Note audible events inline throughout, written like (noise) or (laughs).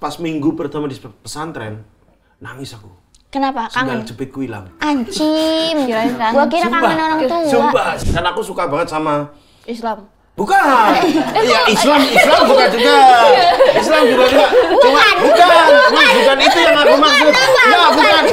Pas minggu pertama di pesantren, nangis aku. Kenapa? kangen sandal jepitku hilang. Anjim, gua kira sumpah, kangen orang tua. Sumpah, dan aku suka banget sama Islam. Bukan. ya Islam, Islam bukan juga. Islam juga juga. Cuma bukan, bukan, itu yang aku maksud. Ya, bukan.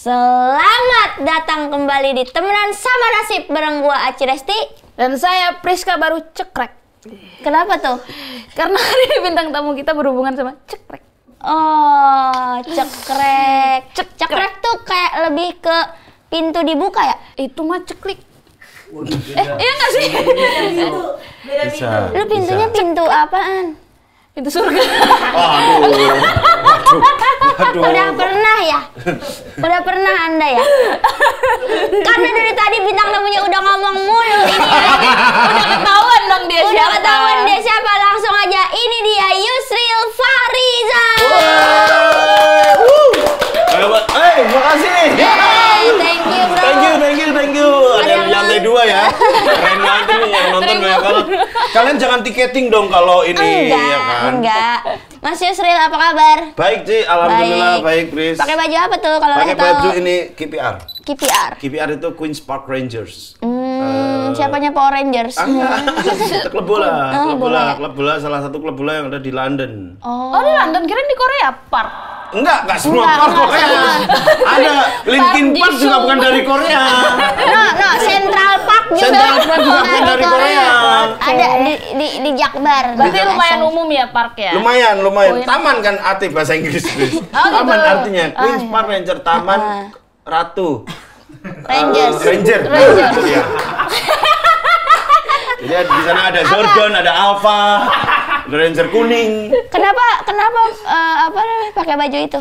Selamat datang kembali di Temenan Sama Nasib bareng gua Aci Resti dan saya Priska baru cekrek. Kenapa tuh? Karena hari ini bintang tamu kita berhubungan sama cekrek. Oh, cekrek. Cek cekrek tuh kayak lebih ke pintu dibuka ya? Itu mah ceklik. eh, iya gak sih? Beda pintu. Beda pintu. Lu pintunya pintu apaan? pintu surga. Aduh. pernah ya? Udah pernah Anda ya? Karena dari tadi bintang tamunya udah ngomong mulu ini ya. Udah ketahuan dong dia udah siapa. Udah ketahuan dia siapa langsung aja. Ini dia Yusril Fariza. Wow. Hey, makasih. Yeah dua ya. (laughs) Keren banget nih yang nonton banyak banget. Kalian jangan tiketing dong kalau ini enggak, ya kan. Enggak. Mas Yusril apa kabar? Baik Ci, alhamdulillah baik, Chris. Pakai baju apa tuh kalau Pakai baju ini KPR. KPR. KPR itu Queens Park Rangers. Hmm. Uh, siapanya Power Rangers? Ah, klub bola, klub oh, bola, klub bola salah satu klub bola yang ada di London. Oh, oh di London kira di Korea Park. Enggak, enggak semua enggak, enggak, Korea. Enggak. Ada Linkin Park juga bukan dari Korea. No, no, Central Park juga. Central Park juga nah, bukan dari Korea. Ada di di, di Jakbar. Berarti lumayan umum ya park ya? Lumayan, lumayan. Taman kan arti bahasa Inggris. (laughs) Oh, taman gitu. artinya oh, Queen's iya. Park Ranger Taman ah. Ratu. Rangers. Uh, Ranger. Ranger. Iya. Jadi di sana ada Zordon, ada Alpha. Ranger kuning. Kenapa kenapa uh, apa pakai baju itu?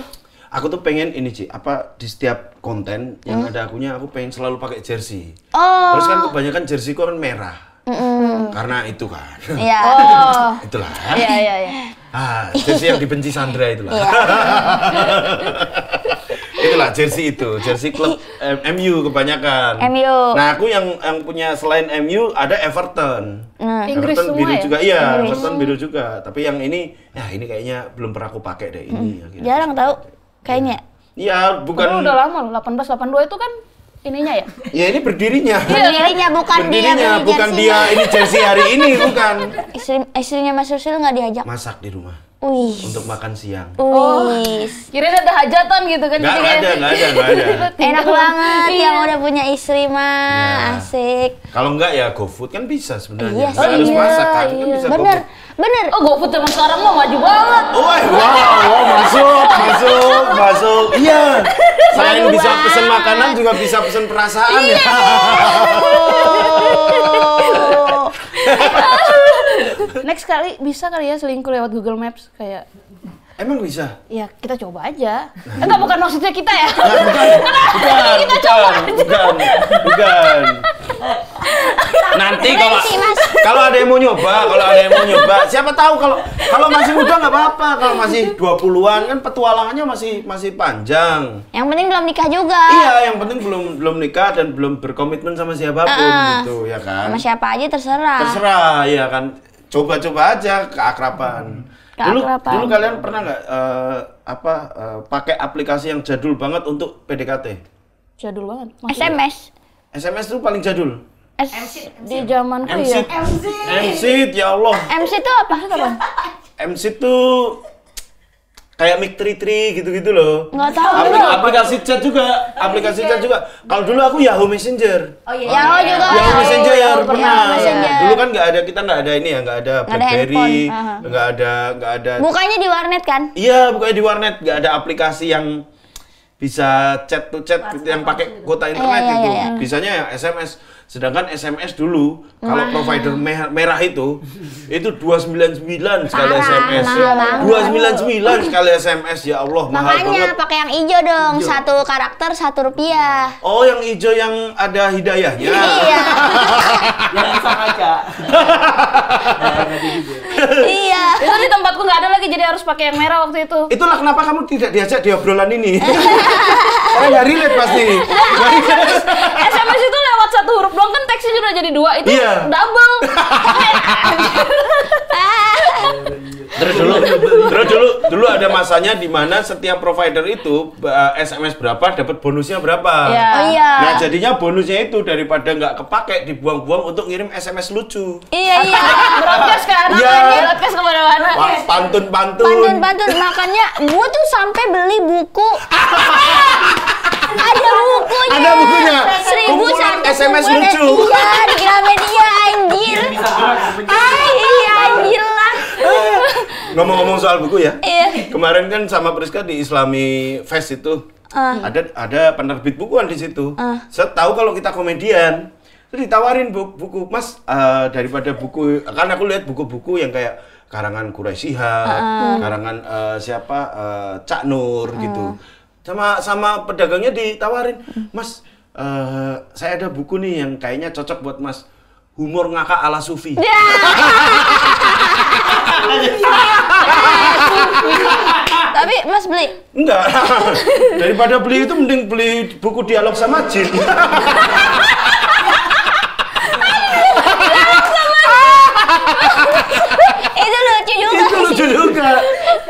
Aku tuh pengen ini sih. apa di setiap konten yang hmm? ada akunya aku pengen selalu pakai jersey. Oh. Terus kan kebanyakan jersey jerseyku kan merah. Mm. Karena itu kan. Iya. (laughs) Oh. Itulah. Iya, iya, iya. Ah, jersey yang dibenci Sandra itulah. Yeah. (laughs) lah jersey itu, jersey klub MU kebanyakan. MU. Nah, aku yang yang punya selain MU ada Everton. Nah, Inggris Everton biru ya? juga, iya, Inggris. Everton biru juga. Tapi yang ini, ya ini kayaknya belum pernah aku pakai deh ini. Hmm. Jarang tahu kayaknya. Iya, iya bukan. Dulu udah lama loh, 1882 itu kan ininya ya? (laughs) Ya ini berdirinya. (laughs) Berdirinya bukan berdirinya, dia. bukan dia ini jersey hari ini (laughs) bukan. Istri, istrinya Mas Susil nggak diajak. Masak di rumah. Uis. untuk makan siang. Uis. Oh, kira ada hajatan gitu kan? Gak, ada, gak ada, gak ada. (laughs) Enak banget yang iya. udah punya istri mah, ya. asik. Kalau enggak ya go food kan bisa sebenarnya. Iya, sih. harus iya, masak kan, iya. kan bisa Bener, bener. Oh GoFood zaman sekarang mah maju banget. Oh, eh, wow, wow, oh, masuk, masuk, masuk. Iya. Selain bisa pesen makanan juga bisa pesen perasaan ya. iya. ya. (laughs) (laughs) (laughs) Next kali bisa kali ya selingkuh lewat Google Maps kayak Emang bisa? Ya, kita coba aja. Eh, enggak, bukan maksudnya kita ya. Nah, bukan, (laughs) bukan, kita bukan, coba aja. bukan, bukan. Nanti kalau kalau ada yang mau nyoba, kalau ada yang mau nyoba, siapa tahu kalau kalau masih muda nggak apa-apa, kalau masih 20-an kan petualangannya masih masih panjang. Yang penting belum nikah juga. Iya, yang penting belum belum nikah dan belum berkomitmen sama siapapun uh, gitu, ya kan? Sama siapa aja terserah. Terserah, ya kan coba-coba aja keakraban. keakraban. Hmm. Dulu dulu kalian pernah nggak uh, apa uh, pakai aplikasi yang jadul banget untuk PDKT? Jadul banget. Maksudnya? SMS. SMS itu paling jadul. S MC, di zaman ya. MC. MC ya Allah. MC itu apa? MC (laughs) itu kayak Mic Tri Tri gitu-gitu loh. Nggak tahu. Apli loh. Aplikasi chat juga, aplikasi chat juga. Kalau dulu aku Yahoo Messenger. Oh iya. Yahoo oh, iya. juga. Yahoo Messenger ya pernah. Dulu kan nggak ada kita nggak ada ini ya, nggak ada BlackBerry, nggak ada nggak ada. Bukannya di warnet kan? Iya, bukannya di warnet nggak ada aplikasi yang bisa chat to chat yang pakai kuota iya, internet iya, itu. Bisanya ya SMS Sedangkan SMS dulu kalau provider merah, itu itu itu 299 sekali Parah, SMS. Mahal 299 sekali SMS ya Allah Makanya, mahal makanya pakai yang hijau dong. Ijo. Satu karakter satu rupiah. Oh, yang hijau yang ada hidayahnya. Iya. (laughs) yang bisa iya. Itu di tempatku nggak ada lagi jadi harus pakai yang merah waktu itu. Itulah kenapa kamu tidak diajak di obrolan ini. (laughs) Karena nggak relate pasti. SMS (laughs) itu lewat satu huruf doang kan teksnya sudah jadi dua itu yeah. double (laughs) terus dulu terus dulu dulu ada masanya di mana setiap provider itu SMS eh, berapa dapat bonusnya berapa yeah. oh, iya. nah jadinya bonusnya itu daripada nggak kepake dibuang-buang untuk ngirim SMS lucu iya iya (laughs) broadcast ke anak iya. iya. broadcast kemana-mana pantun-pantun pantun-pantun makanya gua tuh sampai beli buku (laughs) ada bukunya ada bukunya SMS lucu. Iya, di Gramedia anjir. Ah, iya anjir lah. Ngomong-ngomong soal buku ya. Iya. Kemarin kan sama Priska di Islami Fest itu. Uh. Ada ada penerbit bukuan di situ. Uh. Ah. Saya kalau kita komedian, terus ditawarin buku, buku Mas uh, daripada buku karena aku lihat buku-buku yang kayak karangan Quraisy uh. Ah. karangan uh, siapa uh, Cak Nur uh. gitu. Sama sama pedagangnya ditawarin, hmm. "Mas, uh, saya ada buku nih yang kayaknya cocok buat Mas. Humor ngakak ala Sufi. Ya. Tapi Mas beli? Enggak. Daripada beli itu mending beli buku dialog sama jin.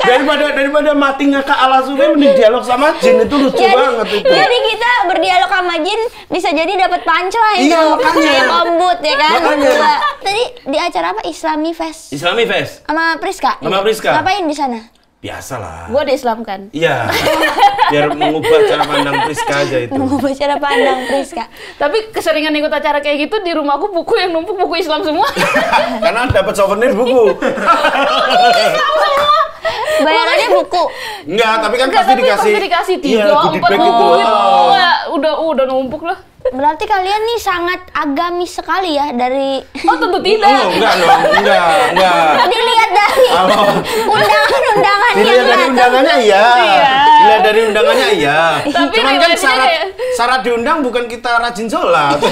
daripada daripada mati ngakak ala sungai mending dialog sama jin itu lucu jadi, banget itu. Jadi kita berdialog sama jin bisa jadi dapat itu. Iya, makanya. Yang lembut ya kan. Makanya. Tadi di acara apa? Islami Fest. Islami Fest. Sama Priska. Sama Priska. Ngapain di sana? biasalah. Gua kan? Iya. (laughs) Biar mengubah cara pandang Priska aja itu. Mengubah cara pandang Priska. Tapi keseringan ikut acara kayak gitu di rumahku buku yang numpuk buku Islam semua. (laughs) Karena dapat souvenir buku. (laughs) Islam semua. Bayarannya buku. Enggak, tapi kan pasti dikasih. Pasti dikasih tiga, iya, empat gitu. buku. Gitu. Udah uh, udah numpuk lah. Berarti kalian nih sangat agamis sekali ya dari Oh tentu tidak. Oh, enggak dong, enggak, enggak. Dilihat dari oh. undangan-undangan yang Dilihat dari undangannya iya. iya. Dilihat dari undangannya iya. Tapi Cuman kan syarat ya. syarat diundang bukan kita rajin sholat. (laughs)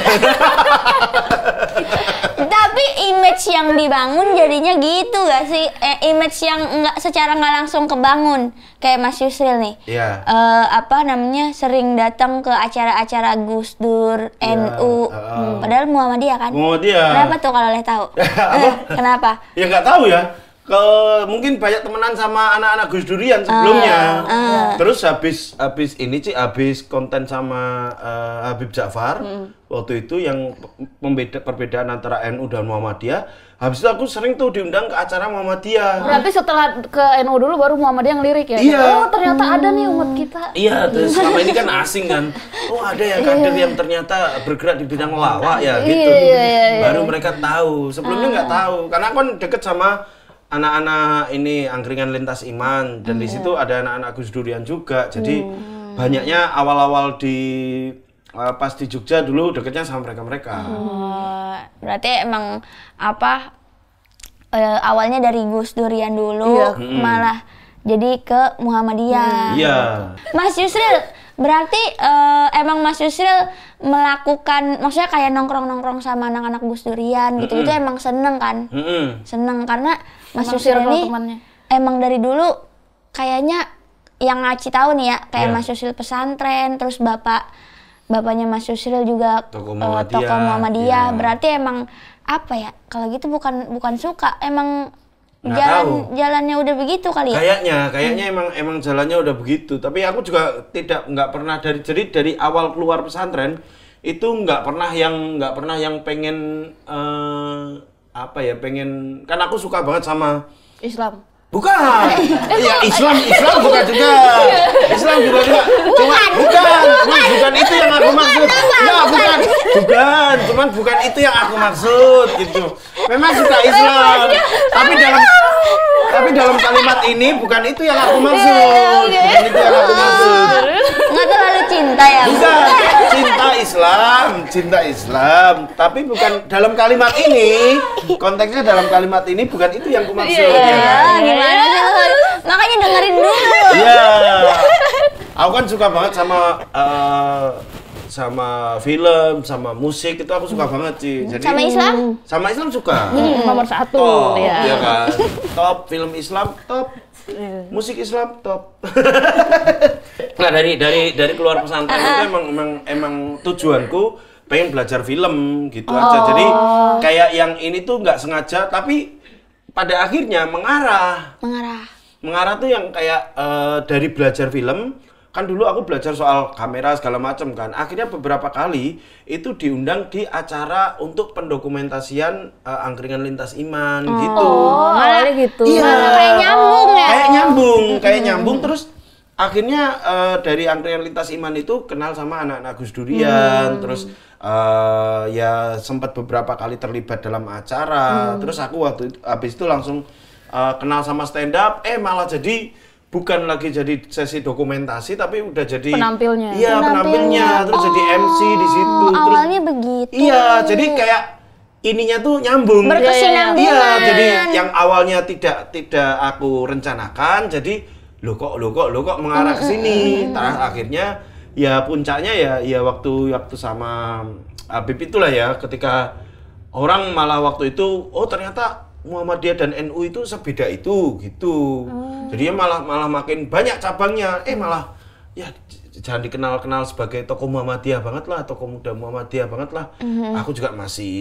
image yang dibangun jadinya gitu gak sih? Eh, image yang nggak secara nggak langsung kebangun kayak Mas Yusril nih. Iya. Yeah. Uh, apa namanya sering datang ke acara-acara Gus Dur, yeah. NU. Uh, Padahal Muhammadiyah kan. Muhammadiyah. Kenapa tuh kalau leh tahu? (laughs) (laughs) Kenapa? Ya nggak tahu ya ke mungkin banyak temenan sama anak-anak Gus Durian ah, sebelumnya. Uh, uh. Terus habis habis ini sih habis konten sama uh, Habib Ja'far hmm. waktu itu yang pembeda perbedaan antara NU dan Muhammadiyah. Habis itu aku sering tuh diundang ke acara Muhammadiyah. Berarti setelah ke NU dulu baru Muhammadiyah ngelirik ya? Iya. Oh, ternyata hmm. ada nih umat hmm. kita. Iya, terus selama ini kan (laughs) asing kan. Oh, ada ya iya. kader yang ternyata bergerak di bidang lawak ya gitu. Iya, iya, iya. iya. Baru mereka tahu. Sebelumnya nggak uh. tahu. Karena aku kan deket sama anak-anak ini angkringan lintas iman dan yeah. di hmm. situ ada anak-anak Gus Durian juga. Jadi hmm. banyaknya awal-awal di uh, pas di Jogja dulu deketnya sama mereka-mereka. Hmm. berarti emang apa uh, awalnya dari Gus Durian dulu yeah. hmm. malah jadi ke Muhammadiyah. Iya. Mas Yusril, berarti uh, emang Mas Yusril melakukan maksudnya kayak nongkrong-nongkrong sama anak-anak Gus Durian gitu gitu mm -hmm. emang seneng kan mm -hmm. seneng karena Mas emang Yusril ini temannya. emang dari dulu kayaknya yang ngaci tahu nih ya kayak yeah. Mas Yusril pesantren terus bapak bapaknya Mas Yusril juga toko eh, Muhammadiyah, uh, Muhammadiyah. Yeah. berarti emang apa ya kalau gitu bukan bukan suka emang jalan jalannya udah begitu kali ya kayaknya kayaknya hmm. emang emang jalannya udah begitu tapi aku juga tidak nggak pernah dari jadi dari awal keluar pesantren itu nggak pernah yang nggak pernah yang pengen uh, apa ya pengen kan aku suka banget sama Islam Bukan. (laughs) Ya Islam, Islam bukan juga. (laughs) Islam juga juga. Cuma bukan, bukan, bukan itu yang aku maksud. Enggak, aku bukan cuman bukan itu yang aku maksud gitu memang suka Islam iya. tapi dalam tapi dalam kalimat ini bukan itu yang aku iya, maksud iya, bukan itu yang aku maksud nggak terlalu cinta ya bukan cinta Islam cinta Islam tapi bukan dalam kalimat ini konteksnya dalam kalimat ini bukan itu yang aku maksud ya, kan? gimana makanya dengerin dulu iya aku kan suka banget sama eh, sama film, sama musik itu aku suka hmm. banget sih. Hmm. Jadi sama Islam? Sama Islam suka. Hmm. Nomor satu. Top, ya. ya kan. top film Islam, top. Hmm. Musik Islam top. (laughs) nah dari dari dari keluar pesantren uh. itu ah, ah. emang emang emang tujuanku pengen belajar film gitu oh. aja. Jadi kayak yang ini tuh nggak sengaja tapi pada akhirnya mengarah. Mengarah. Mengarah tuh yang kayak uh, dari belajar film kan dulu aku belajar soal kamera segala macam kan akhirnya beberapa kali itu diundang di acara untuk pendokumentasian uh, angkringan lintas iman oh, gitu oh, oh ada gitu iya kayak nyambung ya kayak nyambung kayak hmm. nyambung terus akhirnya uh, dari angkringan lintas iman itu kenal sama anak-anak Gus Durian hmm. terus uh, ya sempat beberapa kali terlibat dalam acara hmm. terus aku waktu itu, habis itu langsung uh, kenal sama stand up eh malah jadi bukan lagi jadi sesi dokumentasi tapi udah jadi penampilnya. Iya, penampilnya, penampilnya. terus oh, jadi MC di situ. Awalnya terus, begitu. Iya, jadi kayak ininya tuh nyambung. Berkesinambungan. Iya, iya, iya. iya jadi yang awalnya tidak tidak aku rencanakan jadi lo kok lo kok lo kok mengarah ke sini. Terus akhirnya ya puncaknya ya ya waktu waktu sama Habib itulah ya ketika orang malah waktu itu oh ternyata Muhammadiyah dan NU itu sebeda itu gitu. Oh. Jadinya malah malah makin banyak cabangnya. Eh malah ya jangan dikenal-kenal sebagai toko Muhammadiyah banget lah, toko muda Muhammadiyah banget lah. Mm-hmm. Aku juga masih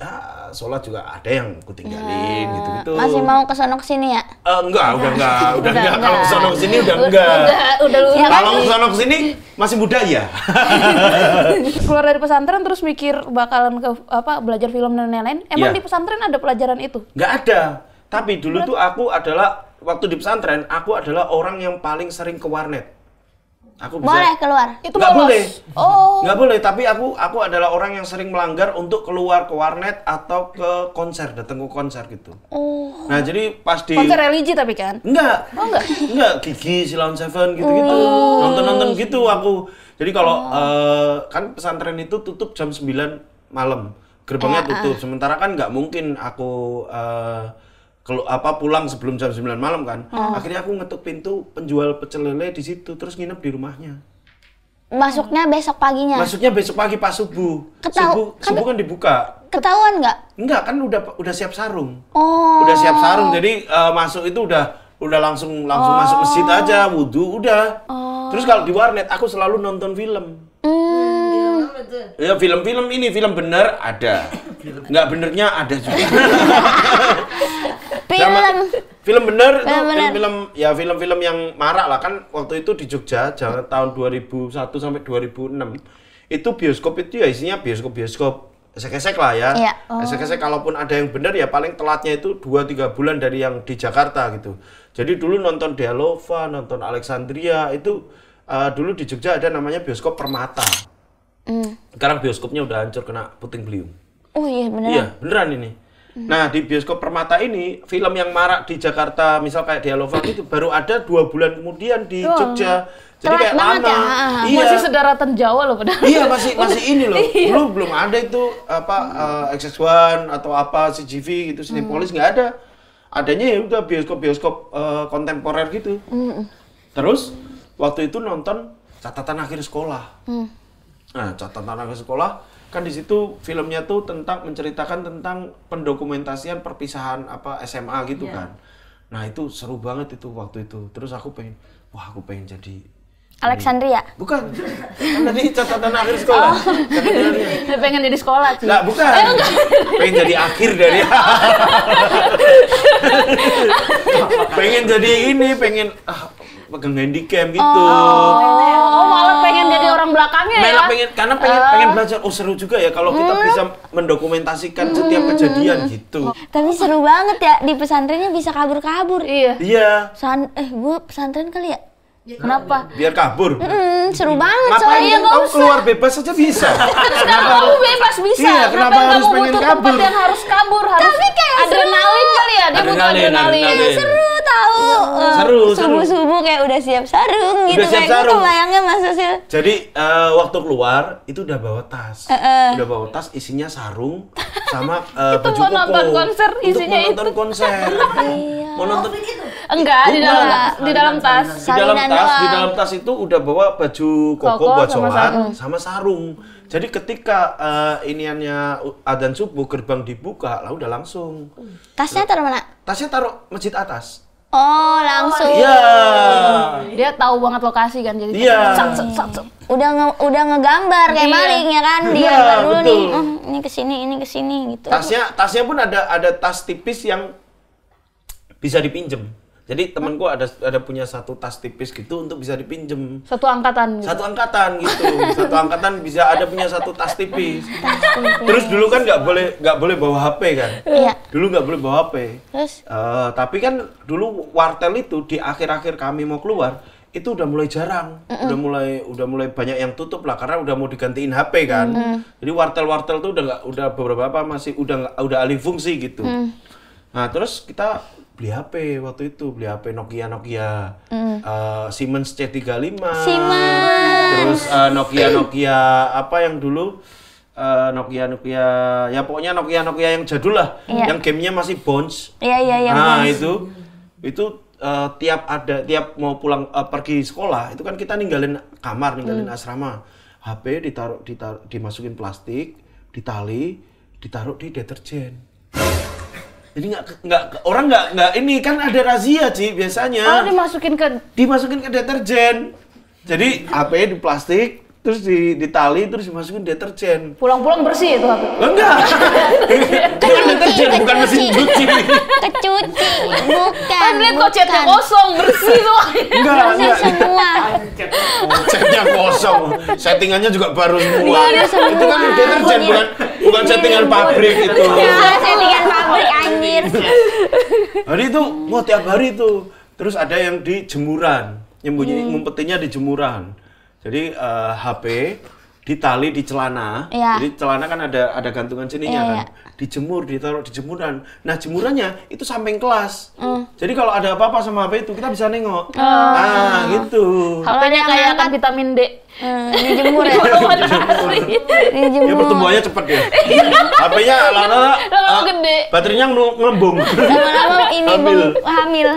ah, sholat juga ada yang aku tinggalin ya. gitu-gitu. Masih mau ke sono sini ya? Uh, enggak, udah enggak, udah, udah enggak. enggak. Kalau ke sono sini udah enggak. Udah, udah udah udah Kalau ya, ke kan? sono sini masih muda ya. (laughs) Keluar dari pesantren terus mikir bakalan ke apa belajar film dan lain-lain. Emang yeah. di pesantren ada pelajaran itu? Enggak ada. Tapi dulu Berat. tuh aku adalah waktu di pesantren, aku adalah orang yang paling sering ke warnet. Aku bisa, boleh keluar. Itu nggak boleh. Oh. Nggak boleh. Tapi aku aku adalah orang yang sering melanggar untuk keluar ke warnet atau ke konser, datang ke konser gitu. Oh. Nah jadi pas di konser religi tapi kan? Enggak. Oh enggak. enggak. Gigi, Silon Seven gitu-gitu. Oh. Nonton-nonton gitu aku. Jadi kalau oh. uh, kan pesantren itu tutup jam 9 malam. Gerbangnya eh, tutup. Uh. Sementara kan nggak mungkin aku uh, kalau apa pulang sebelum jam 9 malam kan. Hmm. Akhirnya aku ngetuk pintu penjual pecel lele di situ terus nginep di rumahnya. Masuknya besok paginya. Masuknya besok pagi pas subuh. Ketau, subuh, kan, subuh kan dibuka. Ketahuan nggak? Nggak, kan udah udah siap sarung. Oh. Udah siap sarung jadi uh, masuk itu udah udah langsung langsung oh. masuk masjid aja wudhu udah. Oh. Terus kalau di warnet aku selalu nonton film. Hmm. Ya film-film ini film bener ada. (laughs) Nggak benernya ada juga. (laughs) film film bener film itu bener. Film, film ya film-film yang marak lah kan waktu itu di Jogja jangan tahun 2001 sampai 2006 itu bioskop itu ya isinya bioskop-bioskop esek-esek lah ya. Iya. Oh. kalaupun ada yang bener ya paling telatnya itu dua tiga bulan dari yang di Jakarta gitu. Jadi dulu nonton Dialova, nonton Alexandria itu uh, dulu di Jogja ada namanya bioskop Permata. Mm. Sekarang bioskopnya udah hancur kena puting beliung. Oh iya beneran. Iya, beneran ini. Hmm. Nah, di bioskop Permata ini, film yang marak di Jakarta, misal kayak Dialova itu baru ada dua bulan kemudian di oh. Jogja. Jadi kayak ya? lama. Ya. Iya. Masih sedaratan Jawa loh padahal. Iya, masih masih ini loh. (laughs) Iya. belum ada itu apa hmm. uh, 1 atau apa CGV gitu, hmm. Cinepolis nggak hmm. ada. Adanya ya udah bioskop-bioskop uh, kontemporer gitu. Hmm. Terus waktu itu nonton catatan akhir sekolah. Hmm. Nah, catatan akhir sekolah kan di situ filmnya tuh tentang menceritakan tentang pendokumentasian perpisahan apa SMA gitu yeah. kan. Nah itu seru banget itu waktu itu. Terus aku pengen, wah aku pengen jadi Alexandria? Ini. Bukan. Kan tadi catatan akhir sekolah. Oh. (laughs) pengen jadi sekolah sih. bukan. Eh, enggak. Pengen jadi akhir dari. (laughs) pengen jadi ini, pengen ah, pegang handycam gitu. Oh, oh, oh malah oh. pengen jadi orang belakangnya ya? malah ya? pengen karena pengen uh. pengen belajar. Oh seru juga ya kalau kita hmm. bisa mendokumentasikan hmm. setiap kejadian gitu. Tapi seru banget ya di pesantrennya bisa kabur-kabur. Iya. Iya. eh gue pesantren kali ya Ya, nah, kenapa? Biar kabur. Mm seru iya. banget Ngapain soalnya ya, usah. keluar bebas saja bisa. (laughs) kenapa kamu bebas bisa? Iya, kenapa, kenapa harus pengen kabur? yang harus kabur harus Tapi kayak adrenalin seru. kali ya, dia butuh adrenalin. adrenalin. Seru tahu. Uh, iya. eh, seru, seru. Subuh-subuh kayak udah siap sarung udah gitu siap kayak sarung. gitu layangnya Mas sih. Ya. Jadi uh, waktu keluar itu udah bawa tas. Uh -uh. Udah bawa tas isinya sarung (laughs) sama uh, itu baju koko. nonton konser isinya itu. Mau nonton konser. (laughs) Iya. Mau nonton Enggak, di dalam di dalam tas. Di dalam tas tas, di dalam tas itu udah bawa baju koko, koko buat sama sholat sarung. sama sarung. Jadi ketika uh, iniannya adzan subuh gerbang dibuka, lah udah langsung. Tasnya taruh mana? Tasnya taruh masjid atas. Oh, langsung. Iya. Yeah. Dia tahu banget lokasi kan jadi. Iya. Yeah. Udah nge, udah ngegambar kayak yeah. maling ya kan? Iya, Dia yeah, dulu betul. nih. Oh, ini kesini, ini kesini gitu. Tasnya tasnya pun ada ada tas tipis yang bisa dipinjem. Jadi temanku ada ada punya satu tas tipis gitu untuk bisa dipinjem. Satu angkatan gitu. Satu angkatan gitu. satu angkatan bisa ada punya satu tas tipis. Terus dulu kan nggak boleh nggak boleh bawa HP kan? Iya. Dulu nggak boleh bawa HP. Terus? Uh, tapi kan dulu wartel itu di akhir-akhir kami mau keluar itu udah mulai jarang, mm -mm. udah mulai udah mulai banyak yang tutup lah karena udah mau digantiin HP kan. Mm -hmm. Jadi wartel-wartel tuh udah gak, udah beberapa masih udah udah alih fungsi gitu. Mm. Nah terus kita beli HP waktu itu beli HP Nokia Nokia mm. uh, Siemens C35 Siemens. terus uh, Nokia Nokia apa yang dulu uh, Nokia Nokia ya pokoknya Nokia Nokia yang jadul lah yeah. yang gamenya masih bounce yeah, yeah, yeah, nah bounce. itu itu uh, tiap ada tiap mau pulang uh, pergi sekolah itu kan kita ninggalin kamar ninggalin mm. asrama HP ditaruh ditaruh dimasukin plastik ditali ditaruh di deterjen jadi nggak nggak orang nggak nggak ini kan ada razia sih biasanya. Oh dimasukin ke dimasukin ke deterjen. Jadi HP di plastik, terus di, tali terus dimasukin deterjen pulang-pulang bersih itu aku enggak (laughs) bukan deterjen bukan mesin cuci kecuci bukan kan lihat kok catnya kosong bersih tuh enggak enggak semua oh, catnya kosong settingannya juga baru semua iya, itu kan deterjen iya. bukan bukan settingan iya. pabrik itu settingan pabrik anjir hari itu mau tiap hari itu terus ada yang di jemuran yang bunyi hmm. ngumpetinnya di jemuran jadi uh, eh, HP ditali di celana. Ya. Jadi celana kan ada ada gantungan sininya ya, kan. Ya. Dijemur, ditaruh di jemuran. Nah, jemurannya itu samping kelas. Mm. Jadi kalau ada apa-apa sama HP itu kita bisa nengok. Oh. Ah, gitu. hp kayak kan vitamin D. Hmm, jemur ya. Ini jemur. Ya (laughs) pertumbuhannya cepat ya. HP-nya (laughs) lama-lama ah, gede. Baterainya ngelembung. Lama-lama ini hamil. hamil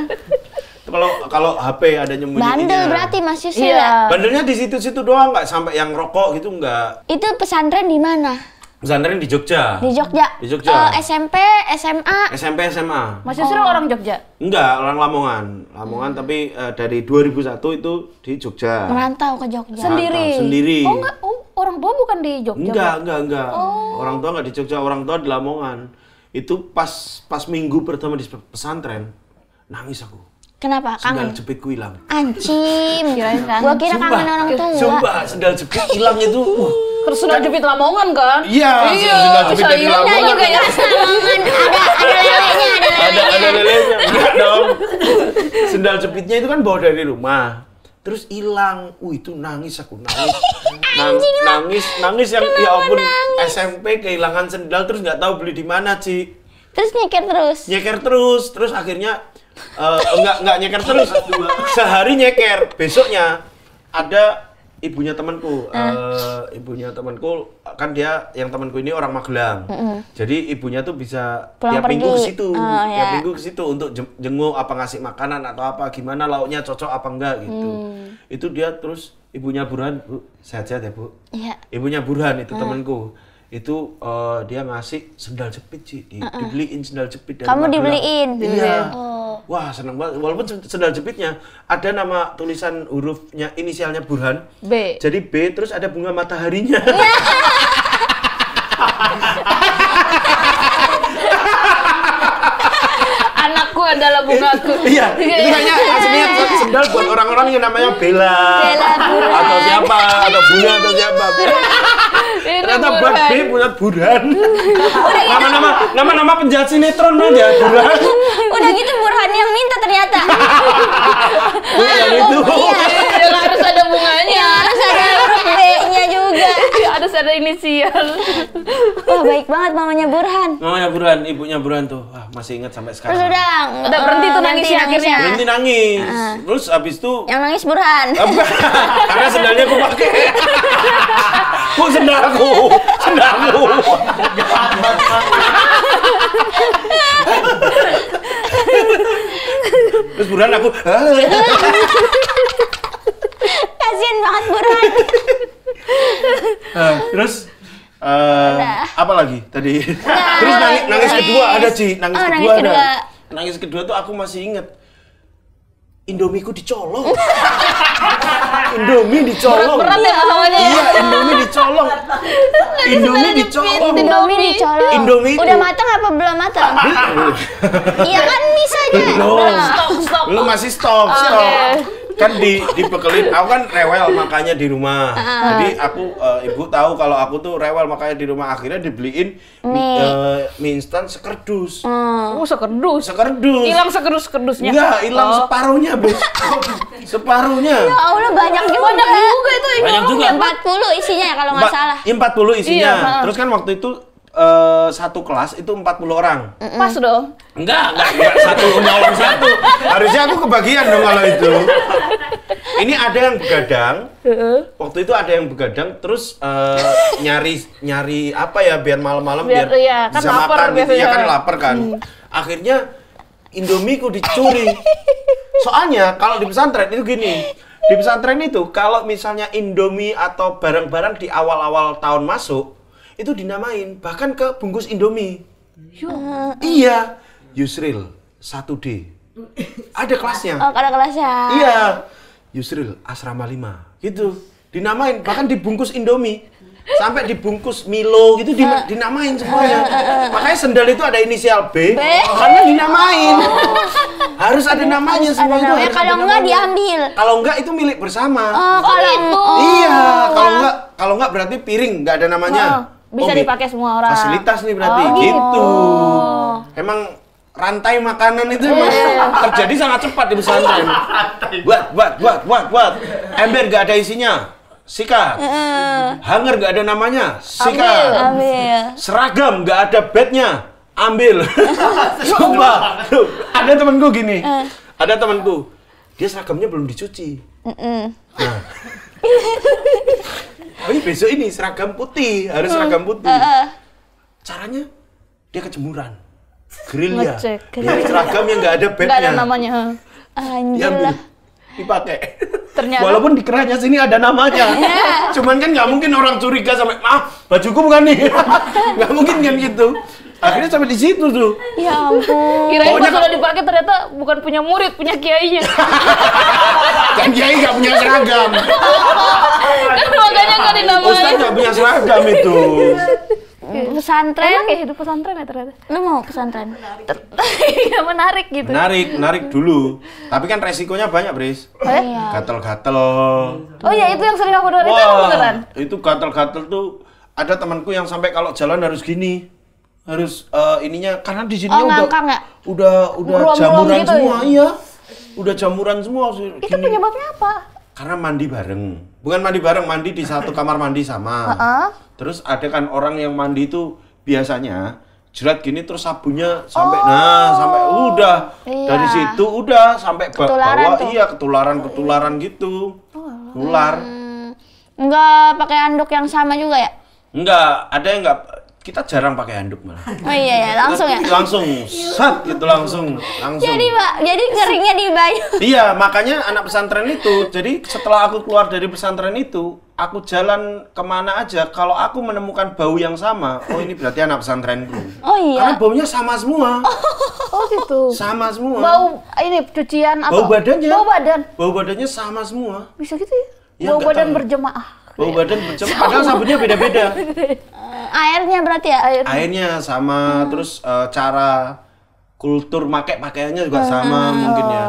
kalau kalau HP ada nyembunyiinnya. Bandel berarti Mas Yusuf iya. Ya? Bandelnya di situ-situ doang nggak sampai yang rokok gitu nggak? Itu pesantren di mana? Pesantren di Jogja. Di Jogja. Di Jogja. Uh, eh, SMP, SMA. SMP, SMA. Mas Yusuf oh. orang Jogja? Enggak, orang Lamongan. Lamongan hmm. tapi uh, dari 2001 itu di Jogja. Merantau ke Jogja. Sendiri. Merantau, sendiri. Oh enggak, oh, orang tua bukan di Jogja. Enggak, enggak, enggak. Oh. Orang tua enggak di Jogja, orang tua di Lamongan. Itu pas pas minggu pertama di pesantren nangis aku Kenapa? Kangen. Sendal jepitku hilang. Anjim. (laughs) Kan. Gua kira kangen orang tua. Coba sendal jepit hilang itu. Uh. Terus sendal jepit Lamongan kan? Iya. Iya. Sendal jepit dari Lamongan. Sendal ya. jepit ya, Lamongan. Ada ada lelenya, ada lelenya. Ada ada lelenya. Enggak dong. Sendal jepitnya itu kan bawa dari rumah terus hilang. Uh itu nangis aku nangis. Nang, nangis nangis yang ya Kenapa ya ampun nangis? SMP kehilangan sendal terus nggak tahu beli di mana sih. Terus nyeker terus. Nyeker terus terus akhirnya uh, enggak enggak nyeker terus sehari nyeker besoknya ada ibunya temanku uh. ibunya temanku kan dia yang temanku ini orang Magelang uh -uh. jadi ibunya tuh bisa Pulang tiap pergi. minggu ke situ oh, ya. minggu ke situ untuk jenguk apa ngasih makanan atau apa gimana lauknya cocok apa enggak gitu hmm. itu dia terus ibunya Burhan bu sehat-sehat ya bu yeah. ibunya Burhan itu uh. temanku itu uh, dia ngasih sendal jepit sih di, uh -uh. dibeliin sendal jepit kamu dibeliin iya oh wah seneng banget walaupun sendal jepitnya ada nama tulisan hurufnya inisialnya Burhan B jadi B terus ada bunga mataharinya (laughs) anakku adalah bungaku iya (laughs) itu kayaknya aslinya iya. sendal buat orang-orang yang namanya Bella, atau siapa atau bunga atau siapa (laughs) ternyata buat B punya Burhan iya. nama-nama nama-nama penjahat sinetron aja Burhan udah gitu Burhan yang minta ternyata. (laughs) Nah, oh, iya iya, iya, harus ada bunganya. harus ada huruf B-nya juga. Iya, harus ada inisial. Wah, baik banget mamanya Burhan. Mamanya Burhan, ibunya Burhan tuh. Wah, masih ingat sampai sekarang. Terus udah, udah berhenti eh, tuh nangis akhirnya. Berhenti nangis. Ah. Terus abis itu Yang nangis Burhan. Ah, (laughs) Karena sendalnya aku pakai. Kok sendalku? Sendalku. Jahat (laughs) banget. terus Burhan aku (laughs) kasian banget Burhan nah, eh, terus uh, apa lagi tadi Udah, terus nangis, nangis, oh, nangis kedua ada sih nangis, oh, kedua kedua ada nangis kedua tuh aku masih inget Indomie Indomiku dicolong. (laughs) Indomie dicolong. Berat, ya masalahnya. Ya. Iya, Indomie dicolong. Indomie dicolong. Indomie dicolong. Indomie Udah matang apa belum matang? (laughs) Iya kan misalnya. Belum. Stop, Lu masih stop stop kan di dibekelin aku kan rewel makanya di rumah ah. jadi aku uh, ibu tahu kalau aku tuh rewel makanya di rumah akhirnya dibeliin mie, uh, mie instan sekerdus hmm. oh sekerdus sekerdus hilang sekerdus sekerdusnya enggak iya, hilang oh. separuhnya bu separuhnya ya Allah banyak oh. juga banyak juga itu banyak juga puluh isinya ya kalau nggak salah iya, empat puluh isinya iya, terus kan waktu itu Eh, satu kelas itu 40 orang. Mm Pas dong. Enggak, enggak, enggak satu menolong satu. Harusnya aku kebagian dong kalau itu. Ini ada yang begadang. Waktu itu ada yang begadang terus uh, nyari nyari apa ya biar malam-malam biar, biar iya, kan bisa lapar, makan gitu ya kan lapar kan. Hmm. Akhirnya Indomiku dicuri. Soalnya kalau di pesantren itu gini, di pesantren itu kalau misalnya Indomie atau barang-barang di awal-awal tahun masuk, itu dinamain bahkan ke bungkus Indomie. Uh, iya, Yusril 1D. Ada kelasnya. Oh, ada kelasnya. Iya. Yusril asrama 5 gitu. Dinamain bahkan dibungkus Indomie sampai dibungkus Milo gitu ah. dinamain semuanya. Ah, Makanya sendal itu ada inisial B, B. karena dinamain. Oh. Harus ada namanya semua itu. kalau enggak diambil. Kalau enggak itu milik bersama. Oh, kalau oh, itu. Iya, kalau enggak kalau enggak berarti piring enggak ada namanya. Oh bisa oh, dipakai semua orang. Fasilitas nih berarti oh. gitu. Emang rantai makanan itu yeah. Iya. terjadi sangat cepat di pesantren. Buat, buat, buat, buat, buat. Ember gak ada isinya. Sikat. Hanger gak ada namanya. Sikat. Ambil. Seragam gak ada bednya. Ambil. Coba. (laughs) ada temanku gini. Ada temanku. Dia seragamnya belum dicuci. Nah, (laughs) Tapi besok ini seragam putih, harus hmm. seragam putih. Caranya dia kejemuran. ya. Dari seragam yang nggak ada bednya. Enggak ada namanya. Ya Anjir lah. Dipakai. Ternyata. Walaupun di kerahnya sini ada namanya. Iya. Cuman kan nggak mungkin orang curiga sampai, ah bajuku bukan nih. (laughs) Nggak mungkin kan gitu. Akhirnya sampai di situ tuh. Ya ampun. Kirain Pokoknya pas sudah dipakai ternyata bukan punya murid, punya kiainya. kan (laughs) kiai gak punya seragam. kan makanya nggak dinamain. Ustaz gak punya seragam itu. Pesantren Enak ya hidup pesantren ya ternyata. Lu mau pesantren? Iya menarik gitu. Menarik, menarik dulu. Tapi kan resikonya banyak, Bris. Iya. Gatel-gatel. Oh ya itu yang sering aku dengar itu beneran. Itu gatel-gatel tuh ada temanku yang sampai kalau jalan harus gini harus uh, ininya karena di sini oh, udah, ya? udah udah Ruang -ruang jamuran gitu ya? semua ya? iya udah jamuran semua itu gini. penyebabnya apa karena mandi bareng bukan mandi bareng mandi di satu kamar mandi sama uh -uh. terus ada kan orang yang mandi itu biasanya jerat gini terus sabunnya sampai oh, nah sampai udah iya. dari situ udah sampai ketularan bawa tuh. iya ketularan ketularan gitu oh, ular hmm. nggak pakai anduk yang sama juga ya Enggak, ada yang enggak kita jarang pakai handuk malah. Oh iya, iya. langsung ya. Langsung, sat gitu langsung, langsung. Jadi pak, jadi keringnya di bayu. Iya, makanya anak pesantren itu. Jadi setelah aku keluar dari pesantren itu, aku jalan kemana aja. Kalau aku menemukan bau yang sama, oh ini berarti anak pesantren Oh iya. Karena baunya sama semua. (laughs) Oh gitu. Sama semua. Bau ini cucian apa? Bau badannya. Bau badan. Bau badannya sama semua. Bisa gitu ya? ya bau badan tahu. berjemaah bau iya. badan sama, padahal sabunnya beda-beda (laughs) airnya berarti ya air? airnya sama hmm. terus uh, cara kultur make pakaiannya juga hmm. sama hmm, mungkin ya oh.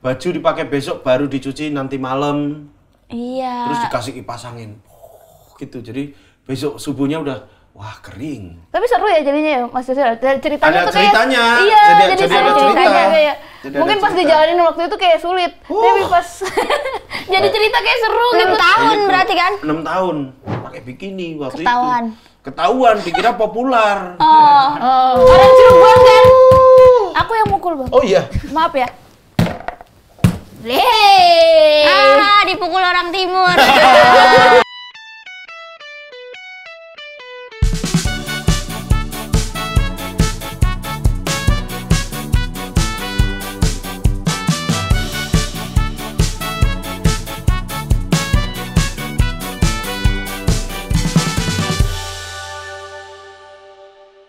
baju dipakai besok baru dicuci nanti malam iya terus dikasih kipas angin oh, gitu jadi besok subuhnya udah Wah kering. Tapi seru ya jadinya ya Mas Yusril. Ceritanya ada ceritanya. iya, jadi, jadi, ada ceritanya cerita. kayak. mungkin pas dijalanin waktu itu kayak sulit, uh. tapi pas (laughs) jadi cerita kayak seru gitu. tahun iya, berarti kan? Enam tahun pakai bikini waktu Ketahuan. itu. Ketahuan. Ketahuan, dikira populer. (laughs) Oh, oh. orang Cirebon kan? Aku yang mukul bang. Oh iya. Maaf ya. Lee, Ah, dipukul orang timur. (laughs)